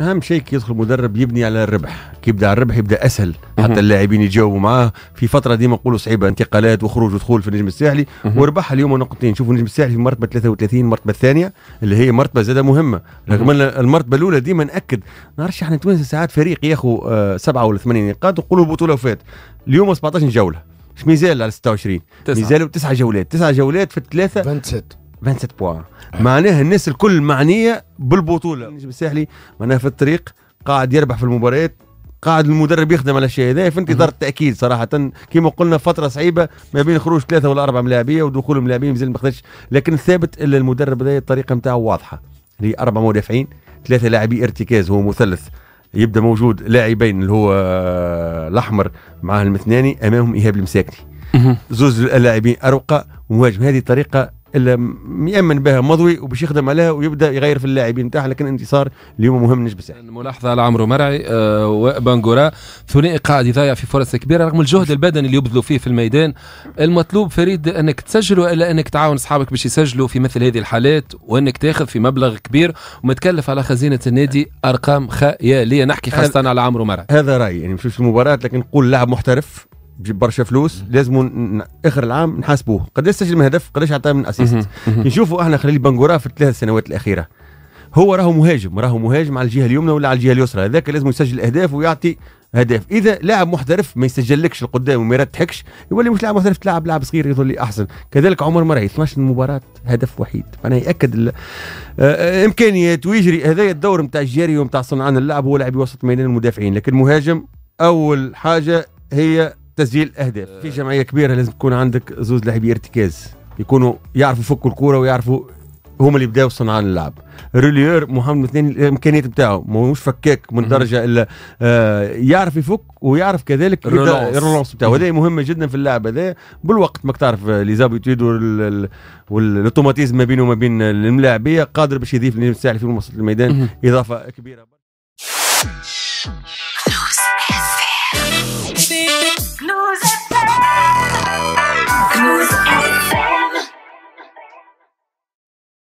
اهم شيء يدخل مدرب يبني على الربح كي يبدا الربح يبدا اسهل حتى اللاعبين يجاوبوا معاه في فتره ديما نقولوا صعيبه انتقالات وخروج ودخول في النجم الساحلي وربح اليوم نقطتين شوفوا النجم الساحلي في مرتبه 33 المرتبه الثانيه اللي هي مرتبه زاده مهمه رغم ان المرتبه الاولى ديما ناكد نعرفش احنا توانسة ساعات فريق ياخذ آه، سبعه ولا ثمانيه نقاط وقولوا البطوله وفات اليوم 17 جوله مش مازال على 26 مازالوا تسع جولات تسع جولات في الثلاثه 27 27 بوان معناها الناس الكل معنيه بالبطوله النجم الساحلي معناها في الطريق قاعد يربح في المباريات قاعد المدرب يخدم على الشيء هذا في انتظار التاكيد صراحه كما قلنا فتره صعيبه ما بين خروج ثلاثه ولا اربعه ملاعبيه ودخول ملاعبيه مازال ما خدش لكن ثابت الا المدرب هذا الطريقه نتاعو واضحه اللي اربع مدافعين ثلاثه لاعبي ارتكاز هو مثلث يبدا موجود لاعبين اللي هو الاحمر معاه المثناني امامهم ايهاب المساكني زوز اللاعبين ارقى ومهاجم هذه طريقه الا يامن بها مضوي وباش يخدم عليها ويبدا يغير في اللاعبين تاعها لكن انتصار اليوم مهم نجم ساعه ملاحظه على عمرو مرعي آه، وبانجورا ثنائي قاعد يضيع في فرص كبيره رغم الجهد البدني اللي يبذلوا فيه في الميدان المطلوب فريد انك تسجل والا انك تعاون اصحابك باش يسجلوا في مثل هذه الحالات وانك تاخذ في مبلغ كبير وما تكلف على خزينه النادي ارقام خياليه نحكي خاصه على عمرو مرعي هذا رايي يعني مش في المباراه لكن نقول لاعب محترف بجيب برشا فلوس لازم اخر العام نحاسبوه قداش سجل من هدف قداش عطاه من اسيست نشوفوا احنا خليل بنجورا في الثلاث سنوات الاخيره هو راهو مهاجم راهو مهاجم على الجهه اليمنى ولا على الجهه اليسرى هذاك لازم يسجل اهداف ويعطي اهداف اذا لاعب محترف ما يسجلكش القدام وما يرتحكش يولي مش لاعب محترف تلعب لاعب صغير يظل لي احسن كذلك عمر مرعي 12 مباراه هدف وحيد أنا ياكد آه، آه، امكانيات ويجري هذا الدور نتاع الجاري ونتاع صنعان اللعب هو لاعب وسط ميدان المدافعين لكن مهاجم اول حاجه هي تسجيل اهداف في جمعيه كبيره لازم تكون عندك زوز لاعبي ارتكاز يكونوا يعرفوا يفكوا الكوره ويعرفوا هما اللي بداوا صنعان اللعب روليور محمد اثنين الامكانيات بتاعه ماهوش فكاك من درجه الا آه يعرف يفك ويعرف كذلك الرولونس بتاعه هذا مهمه جدا في اللعب هذا بالوقت ماك تعرف آه، ليزابيتود والاوتوماتيزم ما بينه وما بين الملاعبيه قادر باش يضيف لنا في وسط الميدان اضافه كبيره News